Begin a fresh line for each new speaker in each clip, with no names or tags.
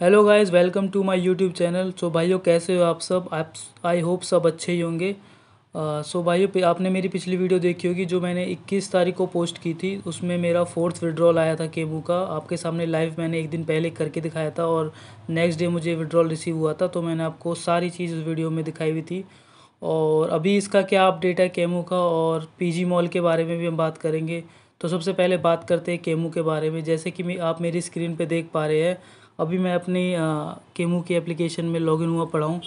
hello guys welcome to my YouTube channel so भाइयों कैसे हो आप सब आप आई होप सब अच्छे ही होंगे सो uh, भाइयों आपने मेरी पिछली वीडियो देखी होगी जो मैंने 21 तारीख को पोस्ट की थी उसमें मेरा फोर्थ विड्रॉल आया था केबू का आपके सामने लाइव मैंने एक दिन पहले करके दिखाया था और नेक्स्ट डे मुझे विड्रॉल रिसीव हुआ था तो मैंने आपको सारी चीज़ उस वीडियो में दिखाई हुई थी और अभी इसका क्या अपडेट है केमू का और पीजी मॉल के बारे में भी हम बात करेंगे तो सबसे पहले बात करते हैं केमू के बारे में जैसे कि आप मेरी स्क्रीन पर देख पा रहे हैं अभी मैं अपनी केमू की एप्लीकेशन में लॉगिन हुआ पड़ा हूँ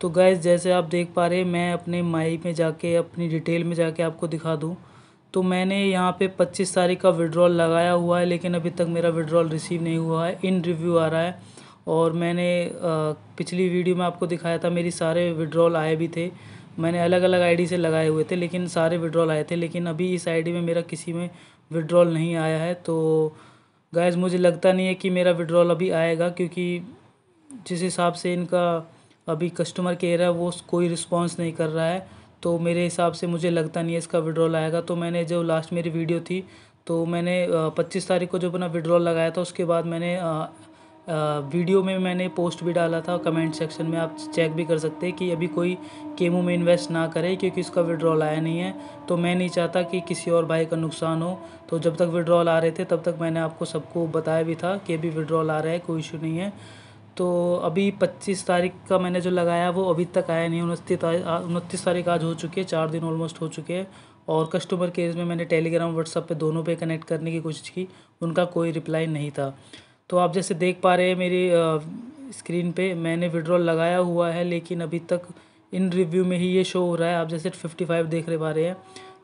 तो गैस जैसे आप देख पा रहे मैं अपने माई में जाके अपनी डिटेल में जाके आपको दिखा दूँ तो मैंने यहाँ पे 25 तारीख का विड्रॉल लगाया हुआ है लेकिन अभी तक मेरा विड्रॉल रिसीव नहीं हुआ है इन रिव्यू आ रहा है और मैंने पिछली वीडियो में आपको दिखाया था मेरी सारे विड्रॉल आए भी थे मैंने अलग अलग आईडी से लगाए हुए थे लेकिन सारे विड्रॉल आए थे लेकिन अभी इस आईडी में मेरा किसी में विड्रॉल नहीं आया है तो गैज़ मुझे लगता नहीं है कि मेरा विड्रॉल अभी आएगा क्योंकि जिस हिसाब से इनका अभी कस्टमर केयर है वो कोई रिस्पॉन्स नहीं कर रहा है तो मेरे हिसाब से मुझे लगता नहीं है इसका विड्रॉल आएगा तो मैंने जो लास्ट मेरी वीडियो थी तो मैंने पच्चीस तारीख को जो अपना विड्रॉल लगाया था उसके बाद मैंने वीडियो में मैंने पोस्ट भी डाला था कमेंट सेक्शन में आप चेक भी कर सकते हैं कि अभी कोई केमो में इन्वेस्ट ना करे क्योंकि उसका विड्रॉल आया नहीं है तो मैं नहीं चाहता कि किसी और भाई का नुकसान हो तो जब तक विड्रॉल आ रहे थे तब तक मैंने आपको सबको बताया भी था कि अभी विड्रॉल आ रहा है कोई इशू नहीं है तो अभी पच्चीस तारीख का मैंने जो लगाया वो अभी तक आया नहीं उनतीस तारीख उनतीस तारीख आज हो चुकी है चार दिन ऑलमोस्ट हो चुके हैं और कस्टमर केयर में मैंने टेलीग्राम व्हाट्सअप पे दोनों पे कनेक्ट करने की कोशिश की उनका कोई रिप्लाई नहीं था तो आप जैसे देख पा रहे हैं मेरी स्क्रीन पे मैंने विड्रॉल लगाया हुआ है लेकिन अभी तक इन रिव्यू में ही ये शो हो रहा है आप जैसे फिफ्टी फाइव देख रहे पा रहे हैं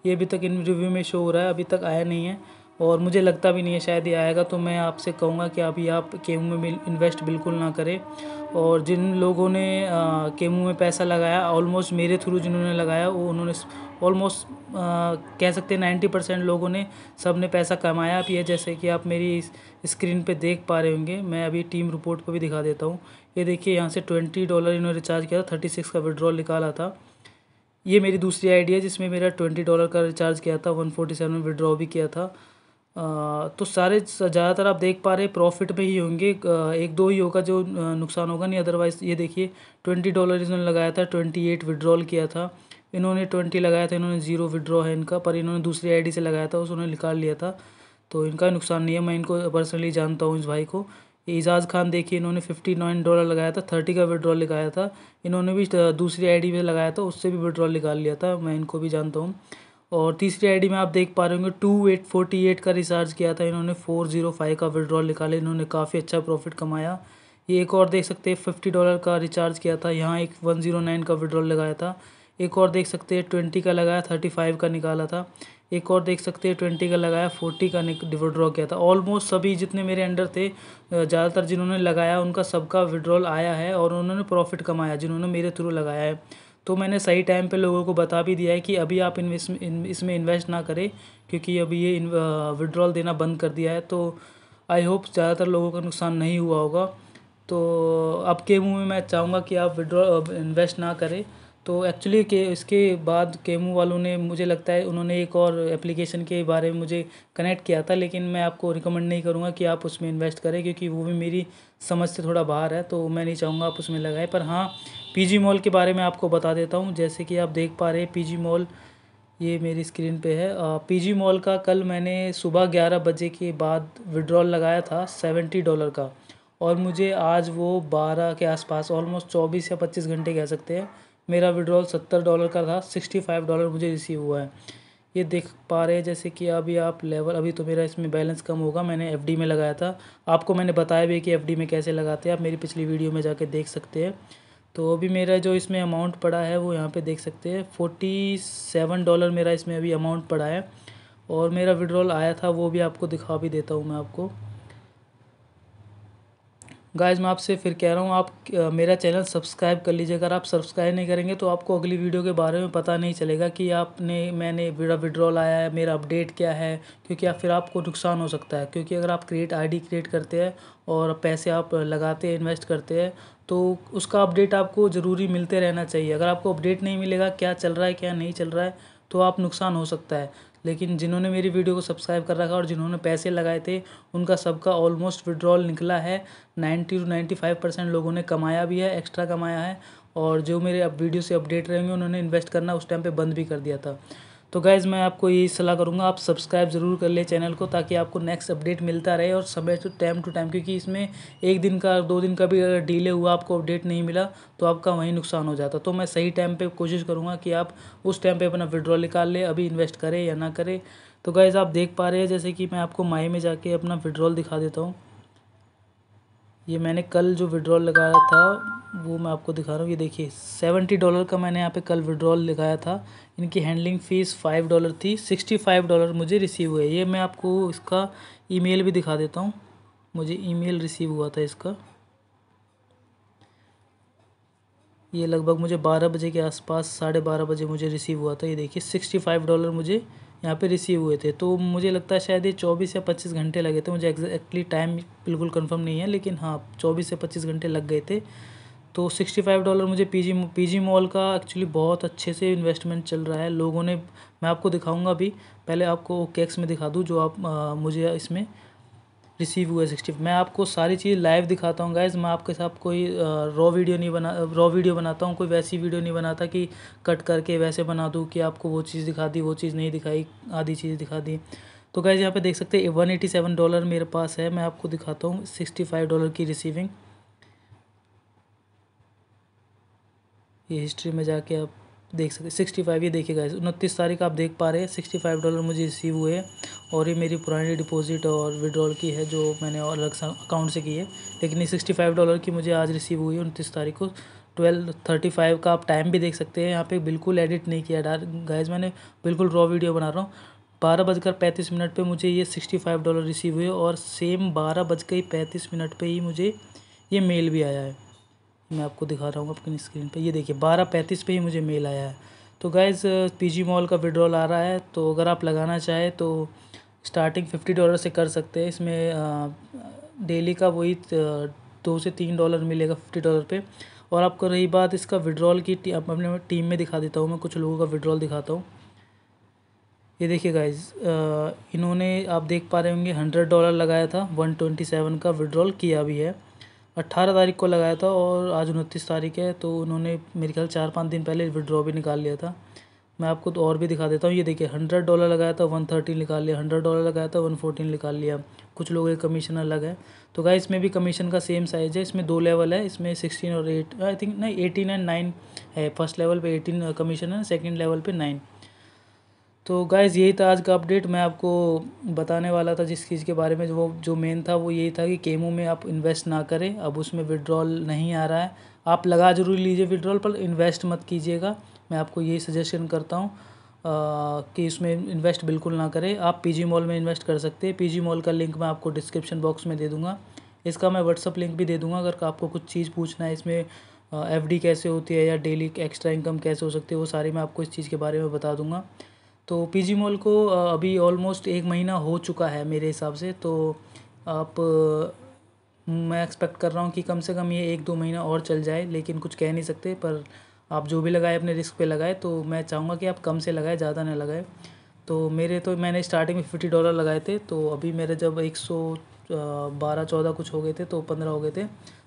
ये अभी तक इन रिव्यू में शो हो रहा है अभी तक आया नहीं है और मुझे लगता भी नहीं है शायद ये आएगा तो मैं आपसे कहूँगा कि अभी आप केमू में इन्वेस्ट बिल्कुल ना करें और जिन लोगों ने केमू में पैसा लगाया ऑलमोस्ट मेरे थ्रू जिन्होंने लगाया वो उन्होंने ऑलमोस्ट कह सकते हैं नाइन्टी परसेंट लोगों ने सब ने पैसा कमाया भी है जैसे कि आप मेरी स्क्रीन पे देख पा रहे होंगे मैं अभी टीम रिपोर्ट को भी दिखा देता हूँ ये देखिए यहाँ से ट्वेंटी डॉलर इन्होंने रिचार्ज किया था थर्टी सिक्स का विड्रॉल निकाला था ये मेरी दूसरी आइडिया जिसमें मेरा ट्वेंटी डॉलर का रिचार्ज किया था वन फोर्टी सेवन विड्रॉ भी किया था तो सारे ज़्यादातर आप देख पा रहे हैं प्रॉफिट में ही होंगे एक दो ही होगा जो नुकसान होगा नहीं अदरवाइज़ ये देखिए ट्वेंटी डॉलर इन्होंने लगाया था ट्वेंटी एट विड्रॉल किया था इन्होंने ट्वेंटी लगाया था इन्होंने ज़ीरो विड्रॉ है इनका पर इन्होंने दूसरी आईडी से लगाया था उन्होंने निकाल लिया था तो इनका नुकसान नहीं है मैं इनको पर्सनली जानता हूँ इस भाई को एजाज़ खान देखिए इन्होंने फिफ्टी नाइन डॉलर लगाया था थर्टी का विड्रॉल लगाया था इन्होंने भी दूसरी आईडी डी लगाया था उससे भी विड्रॉल निकाल लिया था मैं इनको भी जानता हूँ और तीसरी आईडी में आप देख पा रहे होंगे टू एट फोर्टी एट का रिचार्ज किया था इन्होंने फोर जीरो फाइव का विड्रॉल निकाले इन्होंने काफ़ी अच्छा प्रॉफिट कमाया ये एक और देख सकते हैं फिफ्टी डॉलर का रिचार्ज किया था यहाँ एक वन जीरो नाइन का विड्रॉल लगाया था एक और देख सकते हैं ट्वेंटी का लगाया थर्टी फाइव का निकाला था एक और देख सकते हैं ट्वेंटी का लगाया फोर्टी का विड्रॉ किया था ऑलमोस्ट सभी जितने मेरे अंडर थे ज़्यादातर जिन्होंने लगाया उनका सबका विड्रॉल आया है और उन्होंने प्रॉफिट कमाया जिन्होंने मेरे थ्रू लगाया है तो मैंने सही टाइम पे लोगों को बता भी दिया है कि अभी आप इन्वेस्ट इसमें इन्वेस्ट ना करें क्योंकि अभी ये विड्रॉल देना बंद कर दिया है तो आई होप ज़्यादातर लोगों का नुकसान नहीं हुआ होगा तो अब के मुँह में मैं चाहूँगा कि आप विड्रॉ इन्वेस्ट ना करें तो एक्चुअली के इसके बाद केमू वालों ने मुझे लगता है उन्होंने एक और एप्लीकेशन के बारे में मुझे कनेक्ट किया था लेकिन मैं आपको रिकमेंड नहीं करूँगा कि आप उसमें इन्वेस्ट करें क्योंकि वो भी मेरी समझ से थोड़ा बाहर है तो मैं नहीं चाहूँगा आप उसमें लगाएं पर हाँ पीजी मॉल के बारे में आपको बता देता हूँ जैसे कि आप देख पा रहे हैं पी मॉल ये मेरी स्क्रीन पे है पीजी मॉल का कल मैंने सुबह ग्यारह बजे के बाद विड्रॉल लगाया था सेवेंटी डॉलर का और मुझे आज वो बारह के आसपास ऑलमोस्ट चौबीस या पच्चीस घंटे कह सकते हैं मेरा विड्रॉल सत्तर डॉलर का था सिक्सटी फाइव डॉलर मुझे रिसीव हुआ है ये देख पा रहे हैं जैसे कि अभी आप लेवल अभी तो मेरा इसमें बैलेंस कम होगा मैंने एफ में लगाया था आपको मैंने बताया भी कि एफ में कैसे लगाते हैं आप मेरी पिछली वीडियो में जाके देख सकते हैं तो अभी मेरा जो इसमें अमाउंट पड़ा है वो यहाँ पे देख सकते हैं फोर्टी सेवन डॉलर मेरा इसमें अभी अमाउंट पड़ा है और मेरा विड्रॉल आया था वो भी आपको दिखा भी देता हूँ मैं आपको गाइज मैं आपसे फिर कह रहा हूँ आप मेरा चैनल सब्सक्राइब कर लीजिए अगर आप सब्सक्राइब नहीं करेंगे तो आपको अगली वीडियो के बारे में पता नहीं चलेगा कि आपने मैंने मेरा विड्रॉल आया है मेरा अपडेट क्या है क्योंकि आप फिर आपको नुकसान हो सकता है क्योंकि अगर आप क्रिएट आईडी क्रिएट करते हैं और पैसे आप लगाते हैं इन्वेस्ट करते हैं तो उसका अपडेट आपको ज़रूरी मिलते रहना चाहिए अगर आपको अपडेट नहीं मिलेगा क्या चल रहा है क्या नहीं चल रहा है तो आप नुकसान हो सकता है लेकिन जिन्होंने मेरी वीडियो को सब्सक्राइब कर रखा और जिन्होंने पैसे लगाए थे उनका सबका ऑलमोस्ट विड्रॉल निकला है ninety two ninety five percent लोगों ने कमाया भी है एक्स्ट्रा कमाया है और जो मेरे अब वीडियो से अपडेट रहेंगे उन्होंने इन्वेस्ट करना उस टाइम पे बंद भी कर दिया था तो गैज़ मैं आपको यही सलाह करूँगा आप सब्सक्राइब ज़रूर कर ले चैनल को ताकि आपको नेक्स्ट अपडेट मिलता रहे और समय टू टाइम टू टाइम क्योंकि इसमें एक दिन का दो दिन का भी अगर डिले हुआ आपको अपडेट नहीं मिला तो आपका वहीं नुकसान हो जाता तो मैं सही टाइम पर कोशिश करूँगा कि आप उस टाइम पर अपना विड्रॉल निकाल लें अभी इन्वेस्ट करें या ना करें तो गैज़ आप देख पा रहे हैं जैसे कि मैं आपको माई में जाके अपना विड्रॉल दिखा देता हूँ ये मैंने कल जो विड्रॉल लगाया था वो मैं आपको दिखा रहा हूँ ये देखिए सेवेंटी डॉलर का मैंने यहाँ पे कल विड्रॉल लगाया था इनकी हैंडलिंग फ़ीस फाइव डॉलर थी सिक्सटी फाइव डॉलर मुझे रिसीव हुआ है ये मैं आपको इसका ईमेल भी दिखा देता हूँ मुझे ईमेल रिसीव हुआ था इसका ये लगभग मुझे बारह बजे के आसपास साढ़े बारह बजे मुझे रिसीव हुआ था ये देखिए सिक्सटी फाइव डॉलर मुझे यहाँ पे रिसीव हुए थे तो मुझे लगता है शायद ये चौबीस या पच्चीस घंटे लगे थे मुझे एक्जैक्टली टाइम बिल्कुल कंफर्म नहीं है लेकिन हाँ चौबीस से पच्चीस घंटे लग गए थे तो सिक्सटी फाइव डॉलर मुझे पीजी पीजी मॉल का एक्चुअली बहुत अच्छे से इन्वेस्टमेंट चल रहा है लोगों ने मैं आपको दिखाऊंगा अभी पहले आपको केक्स में दिखा दूँ जो आप आ, मुझे इसमें रिसीव हुआ सिक्सटी मैं आपको सारी चीज़ लाइव दिखाता हूँ गाइज मैं आपके साथ कोई रॉ वीडियो नहीं बना रॉ वीडियो बनाता हूँ कोई वैसी वीडियो नहीं बनाता कि कट करके वैसे बना दूँ कि आपको वो चीज़ दिखा दी वो चीज़ नहीं दिखाई आधी चीज़ दिखा दी तो गाइज यहाँ पे देख सकते हैं वन एटी सेवन डॉलर मेरे पास है मैं आपको दिखाता हूँ सिक्सटी फाइव डॉलर की रिसीविंग ये हिस्ट्री में जाके आप देख सकते सिक्सटी फाइव ये देखिएगा उनतीस तारीख आप देख पा रहे हैं सिक्सटी फाइव डॉलर मुझे रिसीव हुए और ये मेरी पुरानी डिपॉजिट और विड्रॉल की है जो मैंने और अलग सा अकाउंट से की है लेकिन ये सिक्सटी फाइव डॉलर की मुझे आज रिसीव हुई है उनतीस तारीख को ट्वेल्व थर्टी फाइव का आप टाइम भी देख सकते हैं यहाँ पे बिल्कुल एडिट नहीं किया डार गाइज मैंने बिल्कुल रॉ वीडियो बना रहा हूँ बारह बजकर पैंतीस मिनट पर मुझे ये सिक्सटी फाइव डॉलर रिसीव हुए और सेम बारह बजकर पैंतीस मिनट पर ही मुझे ये मेल भी आया है मैं आपको दिखा रहा हूँ अपनी स्क्रीन पे ये देखिए बारह पैंतीस पर ही मुझे मेल आया है तो गाइज़ पीजी मॉल का विड्रॉल आ रहा है तो अगर आप लगाना चाहें तो स्टार्टिंग फिफ्टी डॉलर से कर सकते हैं इसमें डेली का वही दो से तीन डॉलर मिलेगा फिफ्टी डॉलर पे और आपको रही बात इसका विड्रॉल की टी, अपने टीम में दिखा देता हूँ मैं कुछ लोगों का विड्रॉल दिखाता हूँ ये देखिए गाइज इन्होंने आप देख पा रहे होंगे हंड्रेड डॉलर लगाया था वन ट्वेंटी सेवन का विड्रॉल किया भी है अट्ठारह तारीख को लगाया था और आज उनतीस तारीख है तो उन्होंने मेरे ख्याल चार पाँच दिन पहले विड्रॉ भी निकाल लिया था मैं आपको तो और भी दिखा देता हूँ ये देखिए हंड्रेड डॉलर लगाया था वन थर्टीन निकाल लिया हंड्रेड डॉलर लगाया था वन फोर्टीन निकाल लिया कुछ लोगों का कमीशन अलग है तो क्या इसमें भी कमीशन का सेम साइज़ है इसमें दो लेवल है इसमें सिक्सटीन और एट आई थिंक नहीं एटीन एंड नाइन है फर्स्ट लेवल पे एटीन कमीशन है सेकेंड लेवल पे नाइन तो गाइज़ यही था आज का अपडेट मैं आपको बताने वाला था जिस चीज़ के बारे में वो जो मेन था वो यही था कि केमो में आप इन्वेस्ट ना करें अब उसमें विड्रॉल नहीं आ रहा है आप लगा जरूर लीजिए विड्रॉल पर इन्वेस्ट मत कीजिएगा मैं आपको यही सजेशन करता हूँ कि इसमें इन्वेस्ट बिल्कुल ना करें आप पीजी मॉल में इन्वेस्ट कर सकते हैं पीजी मॉल का लिंक मैं आपको डिस्क्रिप्शन बॉक्स में दे दूँगा इसका मैं व्हाट्सअप लिंक भी दे दूँगा अगर आपको कुछ चीज़ पूछना है इसमें एफ कैसे होती है या डेली एक्स्ट्रा इनकम कैसे हो सकती है वो सारी मैं आपको इस चीज़ के बारे में बता दूँगा तो पी जी मॉल को अभी ऑलमोस्ट एक महीना हो चुका है मेरे हिसाब से तो आप मैं एक्सपेक्ट कर रहा हूँ कि कम से कम ये एक दो महीना और चल जाए लेकिन कुछ कह नहीं सकते पर आप जो भी लगाए अपने रिस्क पे लगाए तो मैं चाहूँगा कि आप कम से लगाए ज़्यादा ना लगाए तो मेरे तो मैंने स्टार्टिंग में फिफ्टी डॉलर लगाए थे तो अभी मेरे जब एक सौ बारह चौदह कुछ हो गए थे तो पंद्रह हो गए थे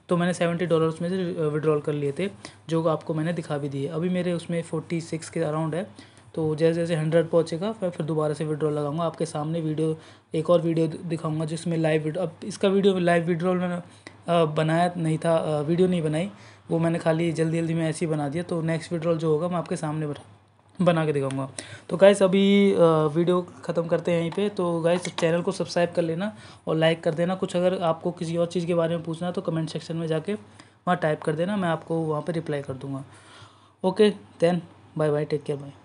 तो मैंने सेवेंटी डॉलर उसमें से विड्रॉल कर लिए थे जो आपको मैंने दिखा भी दिए अभी मेरे उसमें फोर्टी सिक्स के अराउंड है तो जैसे जैसे हंड्रेड पहुँचेगा मैं फिर दोबारा से विड्रॉल लगाऊंगा आपके सामने वीडियो एक और वीडियो दिखाऊंगा जिसमें लाइव अब इसका वीडियो लाइव विड्रॉल मैंने बनाया नहीं था वीडियो नहीं बनाई वो मैंने खाली जल्दी जल्दी में ऐसे ही बना दिया तो नेक्स्ट विड्रॉल जो होगा मैं आपके सामने बना के दिखाऊंगा तो गाइस अभी वीडियो ख़त्म करते हैं यहीं पे तो गाइस चैनल को सब्सक्राइब कर लेना और लाइक कर देना कुछ अगर आपको किसी और चीज़ के बारे में पूछना है तो कमेंट सेक्शन में जाके वहाँ टाइप कर देना मैं आपको वहाँ पे रिप्लाई कर दूँगा okay then bye bye take care bye